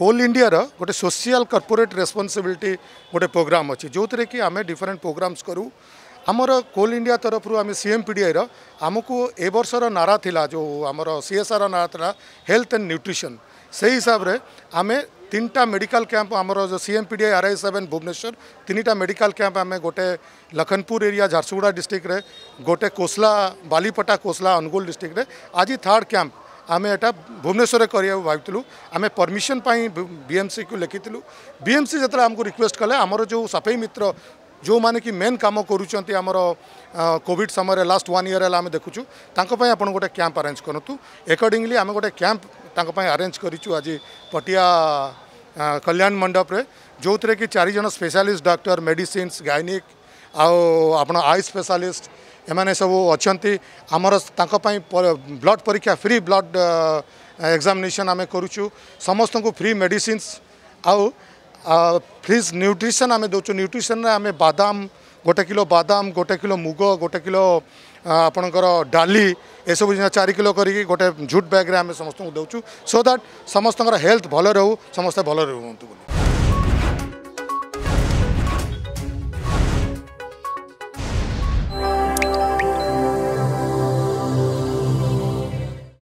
whole रा गोटे social corporate responsibility गोटे प्रोग्राम अच्छे जो थे कि आम डिफरेन्ट प्रोग्राम्स करूँ आमर कोल इंडिया तरफ आम C M P D I रमको ए बर्षर नारा था जो आम सी एस आर नारा था हेल्थ एंड न्यूट्रिशन से हिसाब से आम तीन टा मेडिकल कैंप आमर जो C M P D I R I seven Bhubaneswar तीन टा मेडिकल कैंप आम गोटे लखनपुर एरिया झारसुगुड़ा डिस्ट्रिक्ट गोटे कोसला बालीपटा कोसला अनुगुल डिस्ट्रिक्ट आज थार्ड कैंप आम एटा भुवनेश्वर भाई आम परमिशन बीएमसी को लिखी बीएमसी जो आमको रिक्वेस्ट कले आमर जो सफाई मित्र जो मैंने कि मेन कम करमर कोविड समय लास्ट वन इयर है देखु आप गोटे क्यांप आरेज करूँ एकर्डिंगली आम गोटे क्यांप आरेज करूँ कल्याण मंडप जो थे कि चारजण स्पेशलिस्ट डॉक्टर मेडिसीस गायनिक आउ आइ स्पेसलीस्ट एउ अनि आमर तपाईँ ब्लड परीक्षा फ्री ब्लड एक्जामिनेसन आमछु समस्ती मेडिसन्स आउ न्युट्रिसन आम न्यूट्रिशन न्युट्रिसन आदम गोटे कि बादाम गोटे किलो मुग गोटे डाली आपिली सब जिन्स चार किलो गरिक गोटे झुट ब्याग्रे समस्त देउछु सो दैट समस्त हेल्थ भएर समस्तै भल